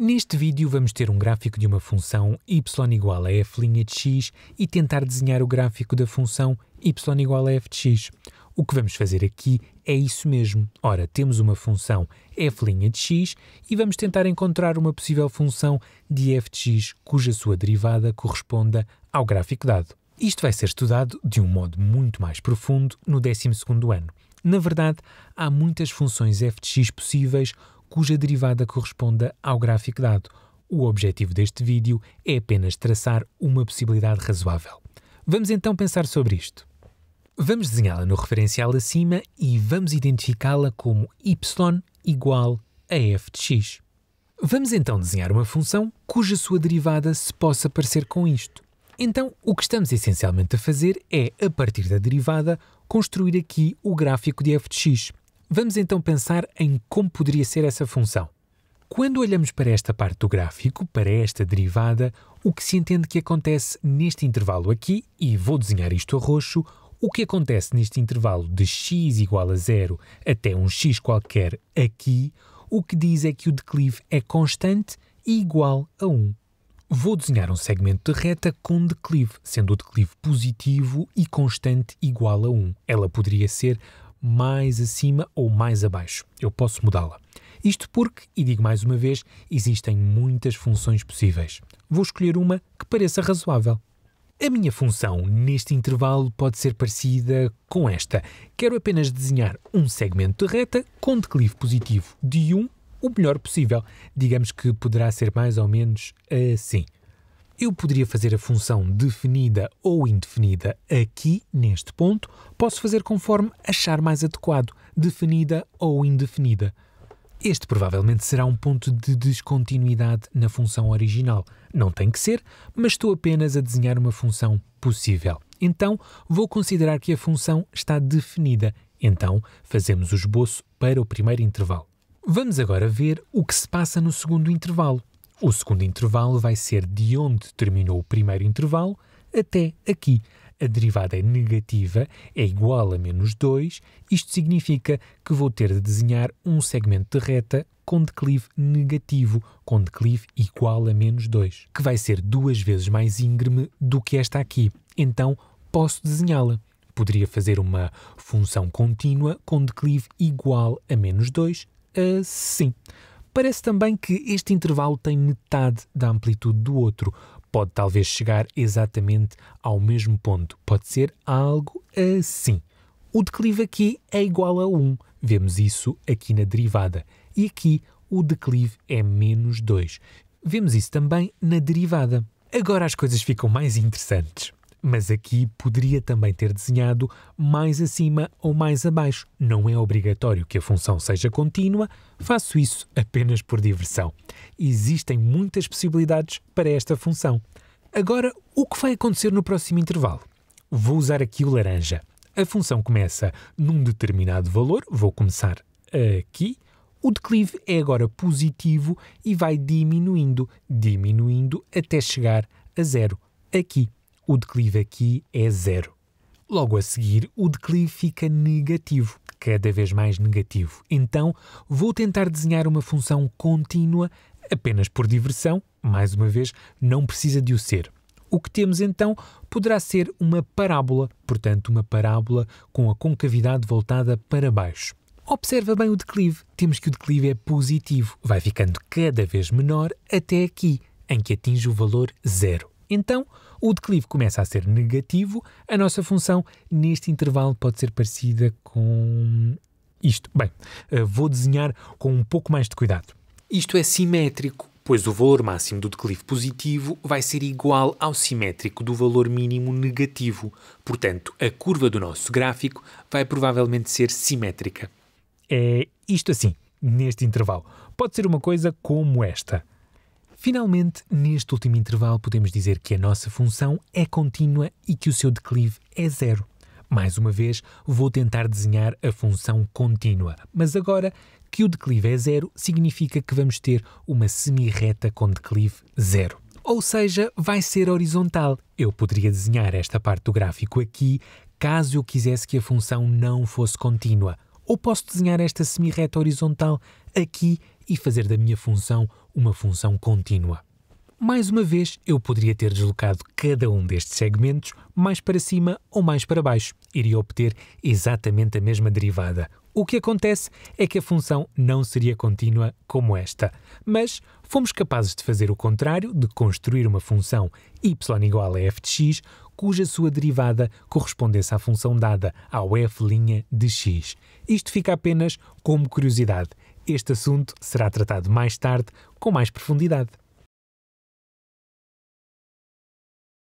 Neste vídeo vamos ter um gráfico de uma função y igual a f' de x e tentar desenhar o gráfico da função y igual a f de x. O que vamos fazer aqui é isso mesmo. Ora, temos uma função f' de x e vamos tentar encontrar uma possível função de f de x cuja sua derivada corresponda ao gráfico dado. Isto vai ser estudado de um modo muito mais profundo no 12º ano. Na verdade, há muitas funções f de x possíveis cuja derivada corresponda ao gráfico dado. O objetivo deste vídeo é apenas traçar uma possibilidade razoável. Vamos então pensar sobre isto. Vamos desenhá-la no referencial acima e vamos identificá-la como y igual a f de x. Vamos então desenhar uma função cuja sua derivada se possa parecer com isto. Então, o que estamos essencialmente a fazer é, a partir da derivada, construir aqui o gráfico de f de x. Vamos então pensar em como poderia ser essa função. Quando olhamos para esta parte do gráfico, para esta derivada, o que se entende que acontece neste intervalo aqui, e vou desenhar isto a roxo, o que acontece neste intervalo de x igual a zero até um x qualquer aqui, o que diz é que o declive é constante e igual a 1. Vou desenhar um segmento de reta com declive, sendo o declive positivo e constante igual a 1. Ela poderia ser mais acima ou mais abaixo. Eu posso mudá-la. Isto porque, e digo mais uma vez, existem muitas funções possíveis. Vou escolher uma que pareça razoável. A minha função neste intervalo pode ser parecida com esta. Quero apenas desenhar um segmento de reta com declive positivo de 1 o melhor possível. Digamos que poderá ser mais ou menos assim. Eu poderia fazer a função definida ou indefinida aqui, neste ponto. Posso fazer conforme achar mais adequado, definida ou indefinida. Este provavelmente será um ponto de descontinuidade na função original. Não tem que ser, mas estou apenas a desenhar uma função possível. Então, vou considerar que a função está definida. Então, fazemos o esboço para o primeiro intervalo. Vamos agora ver o que se passa no segundo intervalo. O segundo intervalo vai ser de onde terminou o primeiro intervalo até aqui. A derivada é negativa, é igual a menos 2. Isto significa que vou ter de desenhar um segmento de reta com declive negativo, com declive igual a menos 2, que vai ser duas vezes mais íngreme do que esta aqui. Então, posso desenhá-la. Poderia fazer uma função contínua com declive igual a menos 2, assim. Parece também que este intervalo tem metade da amplitude do outro. Pode talvez chegar exatamente ao mesmo ponto. Pode ser algo assim. O declive aqui é igual a 1. Vemos isso aqui na derivada. E aqui o declive é menos 2. Vemos isso também na derivada. Agora as coisas ficam mais interessantes mas aqui poderia também ter desenhado mais acima ou mais abaixo. Não é obrigatório que a função seja contínua, faço isso apenas por diversão. Existem muitas possibilidades para esta função. Agora, o que vai acontecer no próximo intervalo? Vou usar aqui o laranja. A função começa num determinado valor, vou começar aqui. O declive é agora positivo e vai diminuindo, diminuindo até chegar a zero, aqui o declive aqui é zero. Logo a seguir, o declive fica negativo, cada vez mais negativo. Então, vou tentar desenhar uma função contínua apenas por diversão, mais uma vez, não precisa de o ser. O que temos então poderá ser uma parábola, portanto, uma parábola com a concavidade voltada para baixo. Observa bem o declive. Temos que o declive é positivo, vai ficando cada vez menor até aqui, em que atinge o valor zero. Então, o declive começa a ser negativo, a nossa função neste intervalo pode ser parecida com isto. Bem, eh, vou desenhar com um pouco mais de cuidado. Isto é simétrico, pois o valor máximo do declive positivo vai ser igual ao simétrico do valor mínimo negativo. Portanto, a curva do nosso gráfico vai provavelmente ser simétrica. É isto assim, neste intervalo. Pode ser uma coisa como esta. Finalmente, neste último intervalo, podemos dizer que a nossa função é contínua e que o seu declive é zero. Mais uma vez, vou tentar desenhar a função contínua, mas agora que o declive é zero, significa que vamos ter uma semirreta com declive zero. Ou seja, vai ser horizontal. Eu poderia desenhar esta parte do gráfico aqui caso eu quisesse que a função não fosse contínua. Ou posso desenhar esta semirreta horizontal aqui e fazer da minha função uma função contínua. Mais uma vez, eu poderia ter deslocado cada um destes segmentos mais para cima ou mais para baixo. Iria obter exatamente a mesma derivada. O que acontece é que a função não seria contínua como esta. Mas fomos capazes de fazer o contrário, de construir uma função y igual a f de x, cuja sua derivada correspondesse à função dada, ao f' de x. Isto fica apenas como curiosidade este assunto será tratado mais tarde com mais profundidade.